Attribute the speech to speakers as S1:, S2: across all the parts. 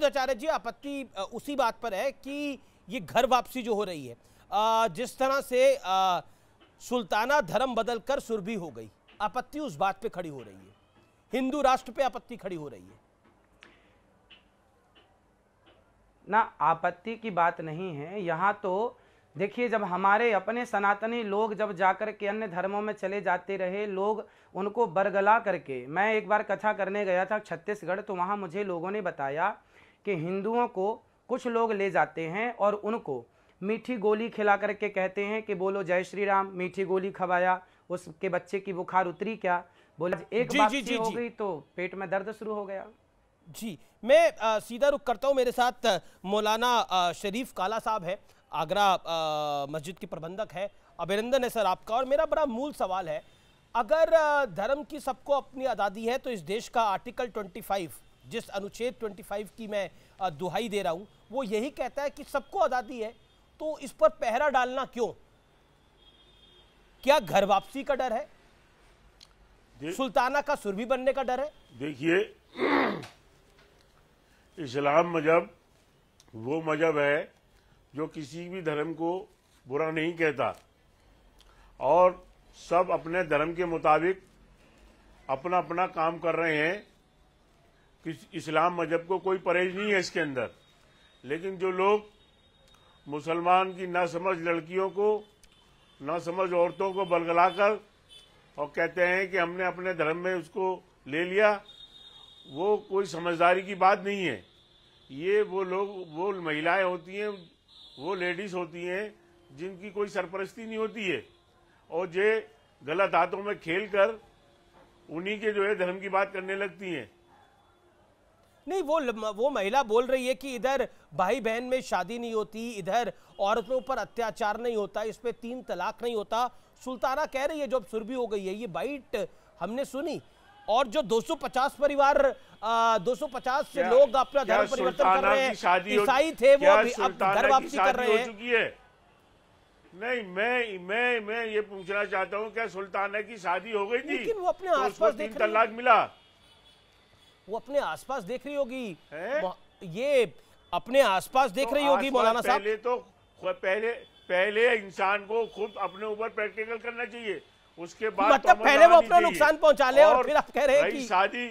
S1: तो आचार्य जी आपत्ति उसी बात पर है कि ये घर वापसी जो हो रही है जिस तरह से सुल्ताना धर्म बदलकर सुरभि हो गई आपत्ति उस बात पे खड़ी हो रही है हिंदू राष्ट्र पे आपत्ति खड़ी हो रही है
S2: ना आपत्ति की बात नहीं है यहाँ तो देखिए जब हमारे अपने सनातनी लोग जब जाकर के अन्य धर्मों में चले जाते रहे लोग उनको बरगला करके मैं एक बार कथा करने गया था छत्तीसगढ़ तो वहाँ मुझे लोगों ने बताया कि हिंदुओं को कुछ लोग ले जाते हैं और उनको मीठी गोली खिला करके कहते हैं कि बोलो जय श्री राम मीठी गोली खवाया उसके बच्चे की बुखार उतरी क्या
S1: बोला एक जी, जी, जी, हो गई तो पेट में दर्द शुरू हो गया जी मैं आ, सीधा रुक करता हूँ मेरे साथ मौलाना आ, शरीफ काला साहब है आगरा मस्जिद के प्रबंधक है अभिनंदन है सर आपका और मेरा बड़ा मूल सवाल है अगर धर्म की सबको अपनी आज़ादी है तो इस देश का आर्टिकल 25 जिस अनुच्छेद 25 की मैं दुहाई दे रहा हूं वो यही कहता है कि सबको आज़ादी है तो इस पर पहरा डालना क्यों क्या घर वापसी का डर है
S3: सुल्ताना का सुरभि बनने का डर है देखिए इस्लाम मजहब वो मजहब है जो किसी भी धर्म को बुरा नहीं कहता और सब अपने धर्म के मुताबिक अपना अपना काम कर रहे हैं कि इस्लाम मजहब को कोई परहेज नहीं है इसके अंदर लेकिन जो लोग मुसलमान की ना समझ लड़कियों को ना समझ औरतों को बलगलाकर और कहते हैं कि हमने अपने धर्म में उसको ले लिया वो कोई समझदारी की बात नहीं है ये वो लोग वो महिलाएं होती हैं वो लेडीज होती हैं जिनकी कोई सरपरस्ती नहीं होती है और जे गलत हाथों में खेल कर उन्हीं के जो है धर्म की बात करने लगती हैं नहीं वो वो महिला
S1: बोल रही है कि इधर भाई बहन में शादी नहीं होती इधर औरतों पर अत्याचार नहीं होता इस पर तीन तलाक नहीं होता सुल्ताना कह रही है जो अब सुरभि हो गई है ये बाइट हमने सुनी और जो 250 परिवार आ, 250 से लोग अपना धर्म परिवर्तन कर रहे हैं ईसाई थे वो अभी अब घर वापसी कर रहे
S3: हैं नहीं मैं मैं मैं ये पूछना चाहता हूँ क्या सुल्ताना की शादी हो गई थी लेकिन वो अपने तो आसपास देख तलाक मिला वो अपने आसपास देख रही होगी
S1: ये अपने आसपास देख तो रही होगी मौलाना साहब पहले
S3: तो पहले पहले इंसान को खुद अपने ऊपर प्रैक्टिकल करना चाहिए उसके बाद मतलब तो पहले वो अपना नुकसान पहुंचा ले और, फिर आप कह रहे हैं शादी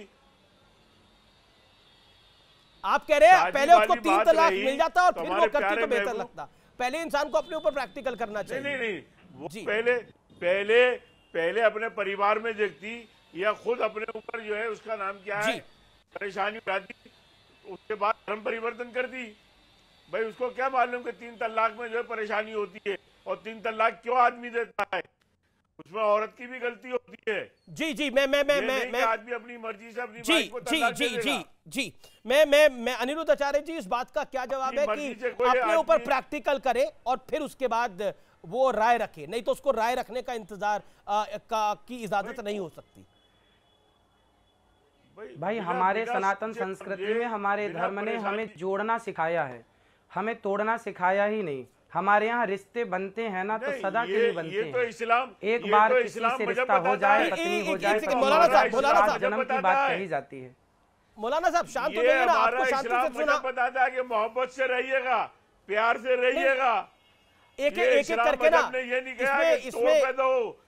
S3: आप कह रहे हैं पहले उसको तीन तलाक मिल जाता और फिर वो करती तो बेहतर लगता पहले इंसान को अपने ऊपर प्रैक्टिकल करना चाहिए नहीं नहीं वो पहले पहले पहले अपने परिवार में देखती या खुद अपने ऊपर जो है उसका नाम क्या है परेशानी उठा दी उसके बाद धर्म परिवर्तन कर दी भाई उसको क्या मालूम कि तीन तलाक में जो परेशानी होती है और तीन तलाक क्यों आदमी देता है उसमें औरत की भी गलती होती है जी जी मैं मैं मैं मैं मैं आदमी अपनी मर्जी से अपनी जी को जी जी जी जी मैं मैं मैं अनिरुद्ध
S1: आचार्य जी इस बात का क्या जवाब है कि अपने ऊपर प्रैक्टिकल करे और फिर उसके बाद वो राय रखे नहीं तो उसको राय रखने का इंतजार का की इजाजत नहीं हो सकती भाई हमारे सनातन संस्कृति में हमारे धर्म ने
S2: हमें जोड़ना सिखाया है हमें तोड़ना सिखाया ही नहीं हमारे यहाँ रिश्ते बनते हैं ना तो सदा के लिए बनते तो हैं तो इस्लाम एक बार तो किसी से रिश्ता हो जाए पत्नी हो जाए तो जन्म की बात कही जाती है
S3: मौलाना साहब शांत हो आपको से सुना बताता है कि मोहब्बत से रहिएगा प्यार से रहिएगा एक एक करके ना इसमें इसमें